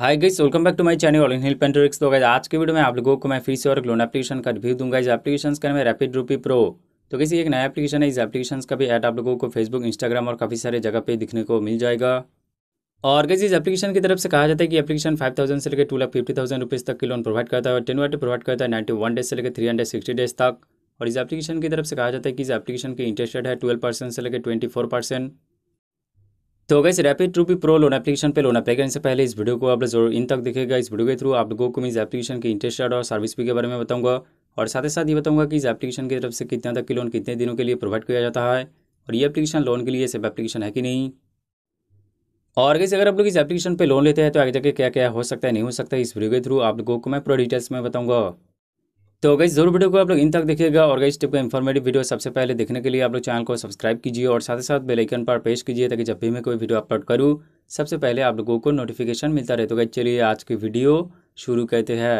hi guys welcome back to my channel all in hill पेंटोरिक्स तो guys आज के वीडियो में आप लोगों को मैं फ्री से और लोन एप्लीकेशन का रिव्यू दूंगा इस एप्लीकेशन का नाम है रैपिड रूपी प्रो तो किसी एक नया एप्लीकेशन है इस एप्लीकेशन का भी ऐड आप लोगों को फेसबुक इंस्टाग्राम और काफ़ी सारे जगह पर दिखने को मिल जाएगा और गैस इस एप्लीकेशन की तरफ से कहा जाता है कि एप्लीकेशन फाइव थाउजेंड से लेकर two lakh fifty thousand rupees तक की लोन प्रोवाइड करता है और टेन वाटे प्रोवाइड करता है नाइन्टी वन डेज से लेकर थ्री हंड्रेड सिक्सटी डेज तक और इस एप्लीकेशन की तरफ से कहा जाता है कि इस एप्लीकेशन की इंटरेस्ट रेट है ट्वेल्व परसेंट से लेकर ट्वेंटी फोर परसेंट तो guys rapid rupee pro loan application पे लोन अप्लाई करने से पहले इस वीडियो को आप लोग जरूर इन तक देखेगा इस वीडियो के थ्रू आप लोगों को मैं इस एप्लीकेशन की इंटरेस्ट और सर्विस भी के बारे में बताऊंगा और साथ ही साथ ये बताऊंगा कि इस एप्लीकेशन की तरफ से कितना तक की लोन कितने दिनों के लिए प्रोवाइड किया जाता है और ये एप्लीकेशन लोन के लिए सिर्फ एप्लीकेशन है कि नहीं और गैस अगर आप लोग इस एप्लीकेशन पर लोन लेते हैं तो आगे जाकर क्या क्या हो सकता है नहीं हो सकता है इस वीडियो के थ्रू आप लोगों को मैं पूरा डिटेल्स में बताऊंगा तो गई जरूर वीडियो को आप लोग इन तक देखिएगा और गई टिप का इन्फॉर्मेटिव वीडियो सबसे पहले देखने के लिए आप लोग चैनल को सब्सक्राइब कीजिए और साथ ही साथ बेलाइकन पर प्रेस कीजिए ताकि जब भी मैं कोई वीडियो अपलोड करूँ सबसे पहले आप लोगों को नोटिफिकेशन मिलता रहे तो गई चलिए आज की वीडियो शुरू कहते हैं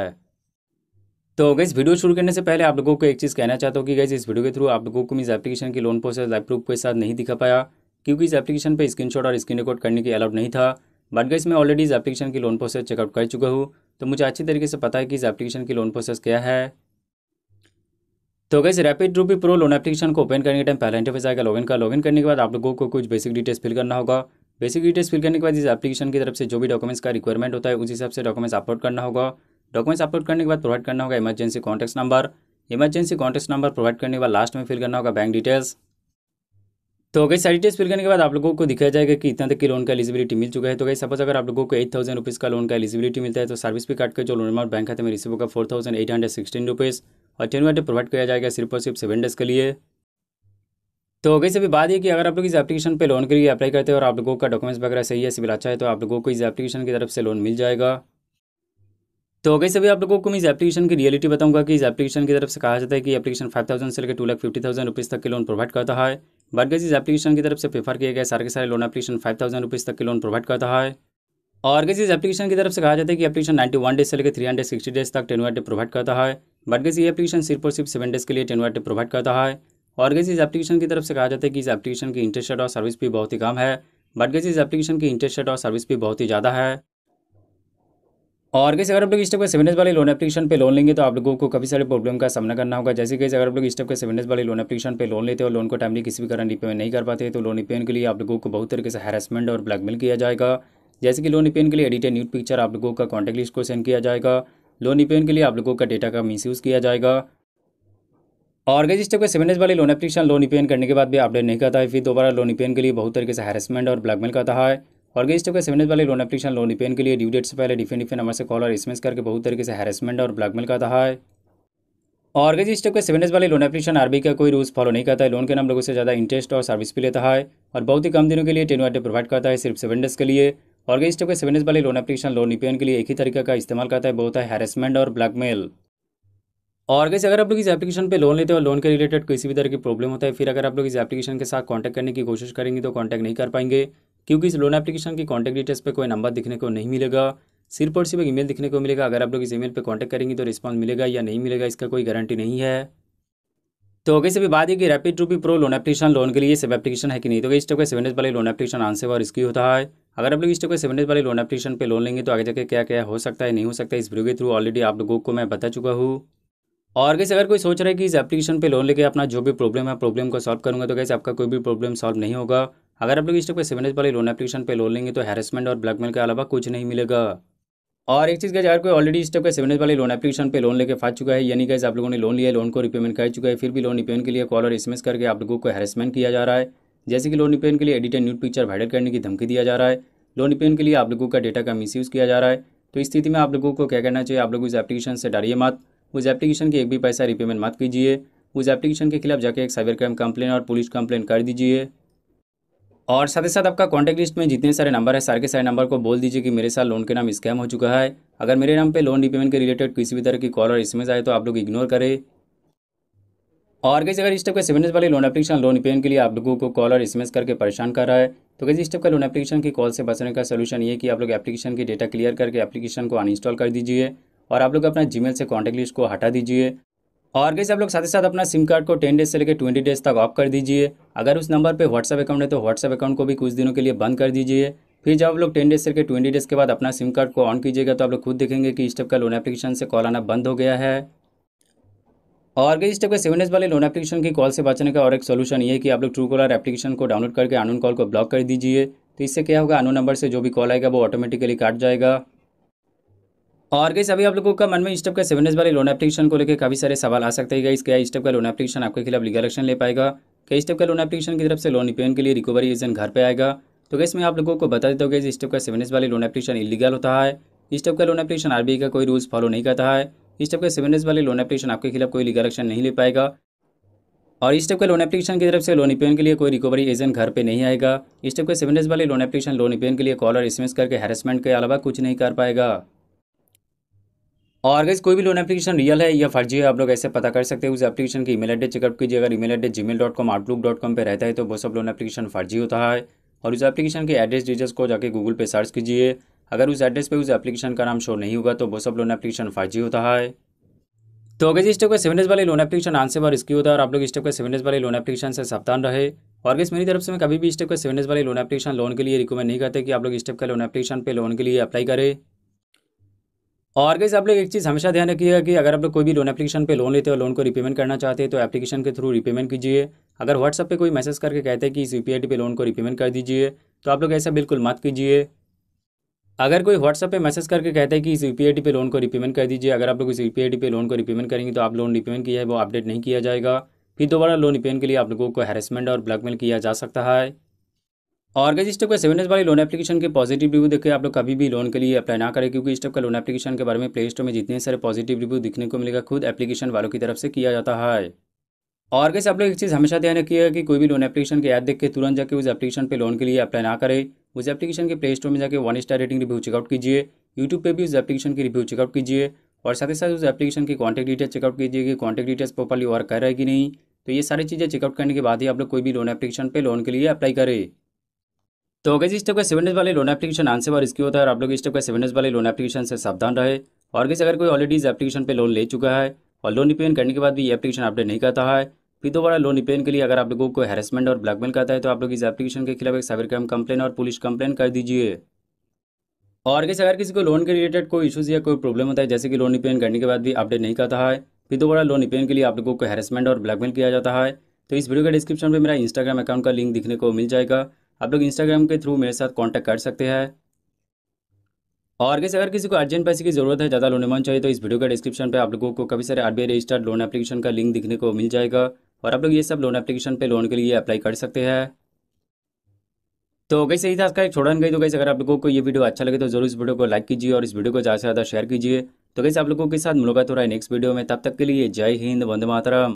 तो गई वीडियो शुरू करने से पहले आप लोगों को एक चीज़ कहना चाहता हूँ कि गई इस वीडियो के थ्रू आप लोगों को इस एप्लीकेशन की लोन प्रोसेस लाइव प्रूफ के साथ नहीं दिखा पाया क्योंकि इस एप्लीकेशन पर शॉट और स्क्रीन रिकॉर्ड करने की अलाउड नहीं था बट गई मैं ऑलरेडी इस एप्लीकेशन की लोन प्रोसेस चेकआउट कर चुका हूँ तो मुझे अच्छी तरीके से पता है कि इस एप्लीकेशन की लोन प्रोसेस क्या है तो कैसे rapid rupee pro loan application को ओपन करने के टाइम पहला इंटरफेस आएगा लॉगिन का लॉगिन करने के बाद आप लोगों को कुछ बेसिक डिटेल्स फिल करना होगा बेसिक डिटेल्स फिल करने के बाद इस एप्लीकेशन की तरफ से जो भी डॉक्यूमेंट्स का रिक्वायरमेंट होता है उस हिसाब से डॉक्यूमेंट्स अपलोड करना होगा डॉक्यूमेंट्स अपलोड करने के बाद प्रोवाइड करना होगा emergency contact number emergency contact number provide करने के बाद लास्ट में फिल करना होगा बैंक डिटेल्स तो गई सारी डिटेल्स फिल करने के बाद आप लोगों को दिखाया जाएगा कि इतना तक की लोन का एलिजिबिलिटी मिल चुका है तो गई सपोज अगर आप लोगों को एट थाउजेंड रुपीज़ का लोन का एलिजिबिलिटी मिलता है तो सर्विस भी काट के जो लोन अमाउंट बैंक खाते में रिसीव होगा four thousand eight hundred sixteen rupees और टेन प्रोवाइड किया जाएगा सिर्फ और सिर्फ सेवन डेज के लिए तो हो गई सभी बात ये कि अगर आप लोग इस एप्लीकेशन पे लोन के लिए अप्लाई करते हैं और आप लोगों का डॉक्यूमेंट्स वगैरह सही है सिविल अच्छा है तो आप लोगों को इस एप्लीकेशन की तरफ से लोन मिल जाएगा तो हो गई सभी आप लोगों को मैं इस एप्लीकेशन की रियलिटी बताऊंगा कि इस एप्लीकेशन की तरफ से कहा जाता है कि एप्लीकेशन फाइव थाउजेंड से लेकर two lakh fifty thousand rupees तक के लोन प्रोवाइड करता है बट गई इस एप्लीकेशन की तरफ से प्रेफर किया गया सारे के सारे loan application five thousand rupees तक के लोन प्रोवाइड करता है और कैसे इस एप्लीकेशन की तरफ से कहा जाता है कि एप्लीकेशन नाइन्टी वन डेज से लेकर थ्री हंड्रेड सिक्सटी डेज तक टेन वाटे प्रोवाइड करता है बट गैस ये एप्लीकेशन सिर्फ और सिर्फ सेवन डेज के लिए टेन वाटे प्रोवाइड करता है और गैस इस एप्लीकेशन की तरफ से कहा जाता है कि इस एप्लीकेशन की इंटरेस्ट रेट और सर्विस भी बहुत ही कम है बट गैस इस एप्लीकेशन की इंटरेस्ट रेट और सर्विस भी बहुत ही ज़्यादा है और कैसे अगर आप लोग टाइप के सेवन डेज वाले लोन एप्लीकेशन पे लोन लेंगे तो आप लोगों को कभी सारे प्रॉब्लम का सामना करना होगा जैसे कैसे अगर आप लोग इस टाइप के सेवन वाले लोन एप्लीकेशन पे लोन लेते हो लोन को टाइमली किसी भी कारण रिपेमेंट नहीं कर पाते तो लोन रिपेमेंट के लिए आप लोगों को बहुत तरीके से हेरासमेंट और ब्लैकमेल किया जाएगा जैसे कि लोन ईपेन के लिए एडिटेड न्यूट पिक्चर आप लोगों का कॉन्टैक्ट लिस्ट को सेंड किया जाएगा लोन रिपेन के लिए आप लोगों का डेटा का यूज़ किया जाएगा गई स्टेप के सेवन डेज वाले लोन एप्लीकेशन लोन ईपेन करने के बाद भी अपडेट नहीं करता है फिर दोबारा लोन इपेन के लिए बहुत तरीके से हैरेसमेंट और ब्लैकमेल करता है गई स्टेप के सेवन डेज वाले लोन एप्लीकेशन लोन रिपेन के लिए ड्यू डेट से पहले डिफरेंट डिफरेंट नंबर से कॉल और एसमेंस करके बहुत तरीके से हैरेसमेंट और ब्लैकमेल करता है गई स्टेप के सेवन डेज वाले लोन एप्लीकेशन आरबी का कोई रूल्स फॉलो नहीं करता है लोन के नाम लोगों से ज़्यादा इंटरेस्ट और सर्विस भी लेता है और बहुत ही कम दिनों के लिए टेन वाटे प्रोवाइड करता है सिर्फ सेवन डेज के लिए और ऑर्गेज के सेवन वाले लोन एप्लीकेशन लोन ईपीएन के लिए एक ही तरीका का इस्तेमाल करता है बहुत है हैरेसमेंट और ब्लैकमेल और गैस अगर आप लोग इस एप्लीकेशन पे लोन लेते हो लोन के रिलेटेड किसी भी तरह की प्रॉब्लम होता है फिर अगर आप लोग इस एप्लीकेशन के साथ कांटेक्ट करने की कोशिश करेंगे तो कांटेक्ट नहीं कर पाएंगे क्योंकि इस लोन एप्लीकेशन की कांटेक्ट डिटेल्स पे कोई नंबर दिखने को नहीं मिलेगा सिर्फ और सिर्फ ईमेल दिखने को मिलेगा अगर आप लोग इस ई पर कॉन्टैक्ट करेंगे तो रिस्पॉन्स मिलेगा या नहीं मिलेगा इसका कोई गारंटी नहीं है तो हो गई सभी बात है कि rapid rupee pro loan application loan के लिए सब एप्लीकेशन है कि नहीं तो इस टाइप का सेवन डेज वाले लोन एप्लीकेशन आंसर और इसकी होता है अगर आप लोग इस टाइप का सेवन डेज वाले लोन एप्लीकेशन पे लोन लेंगे तो आगे जाकर क्या क्या हो सकता है नहीं हो सकता इस वीडियो के थ्रू ऑलरेडी आप लोगों को मैं बता चुका हूँ और कैसे अगर कोई सोच रहा है कि इस एप्लीकेशन पे लोन लेके अपना जो भी प्रॉब्लम है प्रॉब्लम को सॉल्व करूँगा तो कैसे आपका कोई भी प्रॉब्लम सॉल्व नहीं होगा अगर आप लोग इस टाइप का सेवन डेज वाले लोन एप्लीकेशन पे लोन लेंगे तो हैरेसमेंट और ब्लैकमेल के अलावा कुछ नहीं मिलेगा और एक चीज़ का अगर कोई ऑलरेडी इस टाइप का सेवन वाले लोन एप्लीकेशन पे लोन लेके फा चुका है यानी गैस आप लोगों ने लोन लिया लोन को रिपेमेंट कर चुका है फिर भी लोन रिपेमेंट के लिए कॉल और एस करके आप लोगों को हेरेसमेंट किया जा रहा है जैसे कि लोन रिपेमेंट के लिए edit and nude picture viral करने की धमकी दिया जा रहा है लोन रिपेमेंट के लिए आप लोगों का डेटा का मिस किया जा रहा है तो इस स्थिति में आप लोगों को क्या करना चाहिए आप लोग इस एप्लीकेशन से डरिए मत उस एप्लीकेशन की एक भी पैसा रिपेमेंट मत कीजिए उस एप्लीकेशन के खिलाफ जाकर एक साइबर क्राइम कंप्लेन और पुलिस कंप्लेन कर दीजिए और साथ ही साथ आपका कॉन्टैक्ट लिस्ट में जितने सारे नंबर है सारे के सारे नंबर को बोल दीजिए कि मेरे साथ लोन के नाम स्कैम हो चुका है अगर मेरे नाम पे लोन रिपेमेंट के रिलेटेड किसी भी तरह की कॉल और एस आए तो आप लोग इग्नोर करें और कैसे अगर इस टाइप का सेवन डेज वाली लोन एप्लीकेशन लोन रिपेमेंट के लिए आप लोगों को कॉल और एस करके परेशान कर रहा है तो कैसे इस टाइप का लोन एप्लीकेशन की कॉल से बचने का सोल्यूशन ये कि आप लोग एप्लीकेशन की डेटा क्लियर करके एप्लीकेशन को अनइंस्टॉल कर दीजिए और आप लोग अपना जीमेल से कॉन्टैक्ट लिस्ट को हटा दीजिए और कैसे आप लोग साथ ही साथ अपना सिम कार्ड को टेन डेज से लेकर ट्वेंटी डेज तक ऑफ कर दीजिए अगर उस नंबर पर व्हाट्सअप अकाउंट है तो व्हाट्सअप अकाउंट को भी कुछ दिनों के लिए बंद कर दीजिए फिर जब आप लोग टेन डेज से लेकर ट्वेंटी डेज के बाद अपना सिम कार्ड को ऑन कीजिएगा तो आप लोग खुद देखेंगे कि इस टाइप का लोन एप्लीकेशन से कॉल आना बंद हो गया है और गई इस टाइप के सेवन डेज वाले लोन एप्लीकेशन की कॉल से बचने का और एक सोल्यूशन ये कि आप लोग ट्रू कॉलर एप्लीकेशन को डाउनलोड करके अनून कॉल को ब्लॉक कर दीजिए तो इससे क्या होगा अनून नंबर से जो भी कॉल आएगा वो ऑटोमेटिकली काट जाएगा और गई अभी आप लोगों का मन में टाइप का सेवन वाले लोन एप्लीकेशन को लेकर काफ़ी सारे सवाल आ सकते हैं गई क्या टाइप का लोन एप्लीकेशन आपके खिलाफ लीगल एक्शन ले पाएगा कई स्टेप का लोन एप्लीकेशन की तरफ से लोन रिपेयर के लिए रिकवरी एजेंट घर पर आएगा तो कैसे मैं आप लोगों को बता देता हूँ कि टाइप का सेवन वाले लोन एप्लीकेशन इलीगल होता है टाइप का लोन एप्लीकेशन आर का कोई रूल्स फॉलो नहीं करता है टाइप का सेवन वाले लोन एप्लीकेशन आपके खिलाफ कोई लीगल एक्शन नहीं ले पाएगा और टाइप का लोन एप्लीकेशन की तरफ से लोन रिपेयर के लिए कोई रिकवरी एजेंट घर पर नहीं आएगा टाइप के सेवन डेज वाले लोन एप्लीकेशन लोन रिपेयर के लिए कॉल और एसएमएस करके हेरसमेंट के अलावा कुछ नहीं कर पाएगा और अगर कोई भी लोन एप्लीकेशन रियल है या फर्जी है आप लोग ऐसे पता कर सकते हैं उस एप्लीकेशन की ईमेल एड्रेस चेकअप कीजिए अगर email address Gmail dot com outlook dot com पर रहता है तो वो सब लोन एप्लीकेशन फर्जी होता है और उस एप्लीकेशन के एड्रेस डिटेल्स को जाके गूगल पे सर्च कीजिए अगर उस एड्रेस पर उस एप्लीकेशन का नाम शो नहीं होगा तो वो सब लोन एप्लीकेशन फर्जी होता है तो अगर इस टाइप का सेवन डेज वाले लोन एप्लीकेशन आंसर बार इसकी होता है और आप लोग इस टाइप का सेवन डेज वाले लोन एप्लीकेशन से सावधान रहे और इस मेरी तरफ से मैं कभी भी इस का सेवन डेज वाले लोन एप्लीकेशन लोन के लिए रिकमेंड नहीं करते कि आप लोग इस टाइप का लोन एप्लीकेशन पे लोन के लिए अप्लाई करें और कैसे आप लोग एक चीज़ हमेशा ध्यान रखिएगा कि अगर आप लोग कोई भी लोन एप्लीकेशन पे लोन लेते हो लोन को रिपेमेंट करना चाहते हैं तो एप्लीकेशन के थ्रू रिपेमेंट कीजिए अगर व्हाट्सअप पे कोई मैसेज करके कहते हैं कि इस यू पी लोन को रिपेमेंट कर दीजिए तो आप लोग ऐसा बिल्कुल मत कीजिए अगर कोई व्हाट्सअप पे मैसेज करके कहते हैं कि इस यू पे लोन को रिपेमेंट कर दीजिए अगर आप लोग इस यू पे लोन को रिपेमेंट करेंगे तो आप लोन रिपेमेंट किया है वो अपडेट नहीं किया जाएगा फिर दोबारा लोन रिपेमेंट के लिए आप लोगों को हेरसमेंट और ब्लैकमेल किया जा सकता है ऑर्गेज स्टेप का सेवन एस वाली लोन एप्लीकेशन के पॉजिटिव रिव्यू देखिए आप लोग कभी भी लोन के लिए अप्लाई ना करें क्योंकि इस स्टेप का लोन एप्लीकेशन के बारे में प्ले स्टोर में जितने सारे पॉजिटिव रिव्यू दिखने को मिलेगा खुद एप्लीकेशन वालों की तरफ से किया जाता है और कैसे आप लोग एक चीज़ हमेशा ध्यान रखिएगा कि कोई भी लोन एप्लीकेशन के ऐड देख के तुरंत जाकर उस एप्लीकेशन पे लोन के लिए अप्लाई ना करें उस एप्लीकेशन के प्ले स्टोर में जाकर one star rating review check out कीजिए यूट्यूब पे भी उस एप्लीकेशन की रिव्यू चेकआउट कीजिए और साथ ही साथ उस एप्लीकेशन की कॉन्टैक्ट डिटेल्स चेकआउट कीजिए कि कॉन्टैक्ट डिटेल्स प्रॉपरली वर्क कर रहा है कि नहीं तो ये सारी चीज़ें चेकआउट करने के बाद ही आप लोग कोई भी लोन एप्लीकेशन पर लोन के लिए अप्लाई करें तो होगा जी स्टेप का सेवन डेज वाले लोन एप्लीकेशन आंसर और इसकी होता है और आप लोग स्टेप का सेवन डेज वाले लोन एप्लीकेशन से सावधान रहे और किसी अगर कोई ऑलरेडी इस एप्लीकेशन पर लोन ले चुका है और लोन रिपेन करने के बाद भी ये एप्लीकेशन अपडेट नहीं करता है फिर दोबारा लोन रिपेन के लिए अगर आप लोगों को हेरसमेंट और ब्लैकमेल करता है तो आप लोग इस एप्लीकेशन के खिलाफ एक साइबर क्राइम कंप्लेन और पुलिस कंप्लेन कर दीजिए और कैसे अगर किसी को लोन के रिलेटेड कोई इशूज़ या कोई प्रॉब्लम होता है जैसे कि लोन रिपेन करने के बाद भी अपडेट नहीं करता है फिर दोबारा लोन रिपेन के लिए आप लोगों को हेरसमेंट और ब्लैकमेल किया जाता है तो इस वीडियो के डिस्क्रिप्शन में मेरा इंस्टाग्राम अकाउंट का लिंक दिखने को मिल जाएगा आप लोग इंस्टाग्राम के थ्रू मेरे साथ कॉन्टैक्ट कर सकते हैं और कैसे अगर किसी को अर्जेंट पैसे की ज़रूरत है ज़्यादा लोन अमाउंट चाहिए तो इस वीडियो का डिस्क्रिप्शन पे आप लोगों को कभी सारे आरबीआई रजिस्टर्ड लोन एप्लीकेशन का लिंक दिखने को मिल जाएगा और आप लोग ये सब लोन एप्लीकेशन पे लोन के लिए अप्लाई कर सकते हैं तो कैसे ही था इसका एक छोड़न गई तो कैसे अगर आप लोगों को ये वीडियो अच्छा लगे तो जरूर इस वीडियो को लाइक कीजिए और इस वीडियो को ज़्यादा से ज़्यादा शेयर कीजिए तो कैसे आप लोगों के साथ मुलाकात हो रहा है नेक्स्ट वीडियो में तब तक के लिए जय हिंद वंदे मातरम